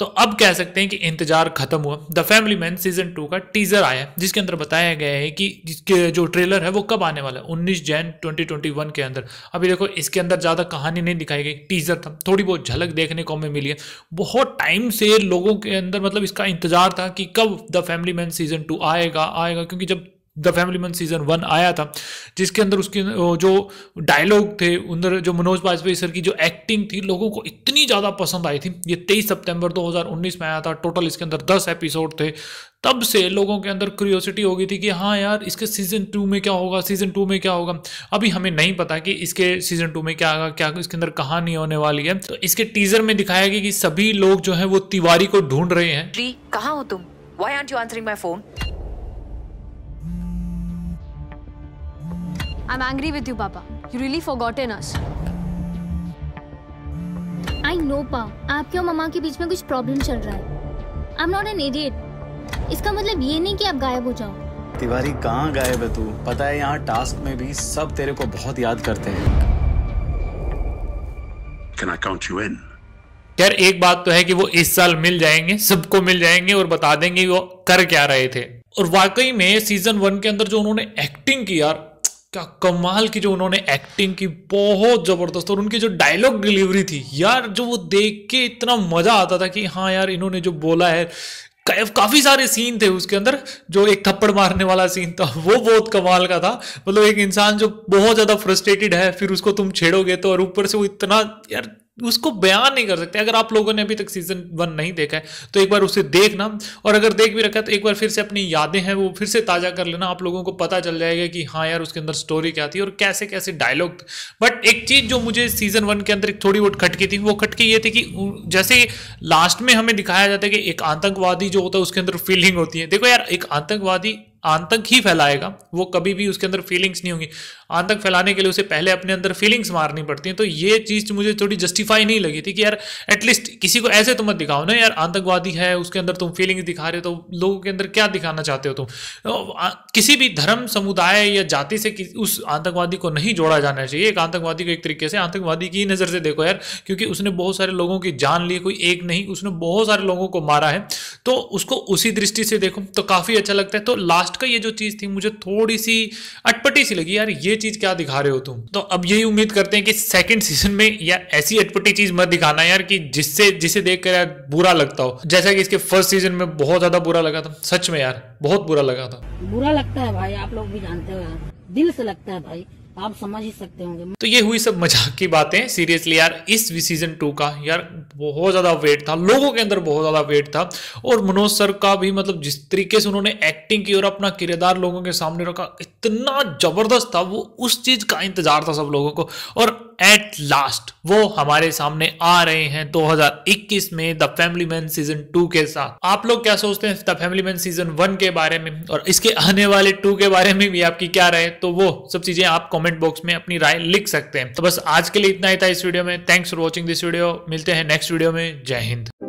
तो अब कह सकते हैं कि इंतजार खत्म हुआ the family man season two का टीजर आया जिसके अंदर बताया गया है कि जिसके जो ट्रेलर है वो कब आने वाला है उन्नीस जैन 2021 के अंदर अभी देखो इसके अंदर ज़्यादा कहानी नहीं दिखाई गई टीजर था थोड़ी बहुत झलक देखने को हमें मिली है बहुत टाइम से लोगों के अंदर मतलब इसका इंतजार था कि कब the family man season two आएगा आएगा क्योंकि जब the family man season one आया था जिसके अंदर उसके जो डायलॉग थे अंदर जो मनोज बाजपेयी सर की जो एक्टिंग थी लोगों को इतनी ज़्यादा पसंद आई थी ये 23 सितंबर 2019 में आया था टोटल इसके अंदर 10 एपिसोड थे तब से लोगों के अंदर क्यूरियोसिटी हो गई थी कि हाँ यार इसके सीज़न टू में क्या होगा सीज़न टू में क्या होगा अभी हमें नहीं पता कि इसके सीज़न टू में क्या आगा क्या इसके अंदर कहानी होने वाली है तो इसके टीजर में दिखाया गया कि सभी लोग जो है वो तिवारी को ढूंढ रहे हैं कहाँ हो तुम why are you answering my phone I'm angry with you, Papa. You really forgotten us. I know, Pa. आपके और मामा के बीच में कुछ प्रॉब्लम चल रहा है I'm not an idiot. इसका मतलब ये नहीं कि आप गायब हो जाओ तिवारी कहाँ गायब है तू पता है यहाँ टास्क में भी सब तेरे को बहुत याद करते हैं Can I count you in? यार एक बात तो है कि वो इस साल मिल जाएंगे सबको मिल जाएंगे और बता देंगे वो कर क्या रहे थे और वाकई में सीजन वन के अंदर जो उन्होंने एक्टिंग की यार क्या कमाल की जो उन्होंने एक्टिंग की बहुत ज़बरदस्त और उनकी जो डायलॉग डिलीवरी थी यार जो वो देख के इतना मज़ा आता था कि हाँ यार इन्होंने जो बोला है काफ़ी सारे सीन थे उसके अंदर जो एक थप्पड़ मारने वाला सीन था वो बहुत कमाल का था मतलब एक इंसान जो बहुत ज़्यादा फ्रस्ट्रेटेड है फिर उसको तुम छेड़ोगे तो और ऊपर से वो इतना यार उसको बयान नहीं कर सकते अगर आप लोगों ने अभी तक सीजन वन नहीं देखा है तो एक बार उसे देखना और अगर देख भी रखा है तो एक बार फिर से अपनी यादें हैं वो फिर से ताज़ा कर लेना आप लोगों को पता चल जाएगा कि हाँ यार उसके अंदर स्टोरी क्या थी और कैसे कैसे डायलॉग बट एक चीज़ जो मुझे सीजन वन के अंदर एक थोड़ी बहुत खटकी थी वो खटकी ये थी कि जैसे लास्ट में हमें दिखाया जाता है कि एक आतंकवादी जो होता है उसके अंदर फीलिंग होती है देखो यार एक आतंकवादी आतंक ही फैलाएगा वो कभी भी उसके अंदर फीलिंग्स नहीं होंगी आतंक फैलाने के लिए उसे पहले अपने अंदर फीलिंग्स मारनी पड़ती हैं तो ये चीज़ मुझे थोड़ी जस्टिफाई नहीं लगी थी कि यार एटलीस्ट किसी को ऐसे तो मत दिखाओ ना यार आतंकवादी है उसके अंदर तुम फीलिंग्स दिखा रहे हो तो लोगों के अंदर क्या दिखाना चाहते हो तुम तो किसी भी धर्म समुदाय या जाति से उस आतंकवादी को नहीं जोड़ा जाना चाहिए एक आतंकवादी को एक तरीके से आतंकवादी की नज़र से देखो यार क्योंकि उसने बहुत सारे लोगों की जान ली कोई एक नहीं उसने बहुत सारे लोगों को मारा है तो उसको उसी दृष्टि से देखो तो काफ़ी अच्छा लगता है तो लास्ट लास्ट का ये जो चीज़ थी मुझे थोड़ी सी अटपटी सी लगी यार ये चीज़ क्या दिखा रहे हो तुम तो अब यही उम्मीद करते हैं कि सेकंड सीजन में या ऐसी अटपटी चीज़ मत दिखाना यार कि जिससे जिसे देख कर यार बुरा लगता हो जैसा कि इसके फर्स्ट सीजन में बहुत ज़्यादा बुरा लगा था सच में यार बहुत बुरा लगा था बुरा लगता है भाई आप लोग भी जानते हो यार दिल से लगता है भाई आप समझ ही सकते होंगे तो ये हुई सब मजाक की बातें सीरियसली यार इस सीजन टू का यार बहुत ज़्यादा वेट था लोगों के अंदर बहुत ज़्यादा वेट था और मनोज सर का भी मतलब जिस तरीके से उन्होंने एक्टिंग की और अपना किरदार लोगों के सामने रखा इतना ज़बरदस्त था वो उस चीज़ का इंतज़ार था सब लोगों को और एट लास्ट वो हमारे सामने आ रहे हैं 2021 में the family man season two के साथ आप लोग क्या सोचते हैं the family man season one के बारे में और इसके आने वाले टू के बारे में भी आपकी क्या राय तो वो सब चीजें आप कॉमेंट बॉक्स में अपनी राय लिख सकते हैं तो बस आज के लिए इतना ही था इस वीडियो में thanks for watching this video मिलते हैं नेक्स्ट वीडियो में जय हिंद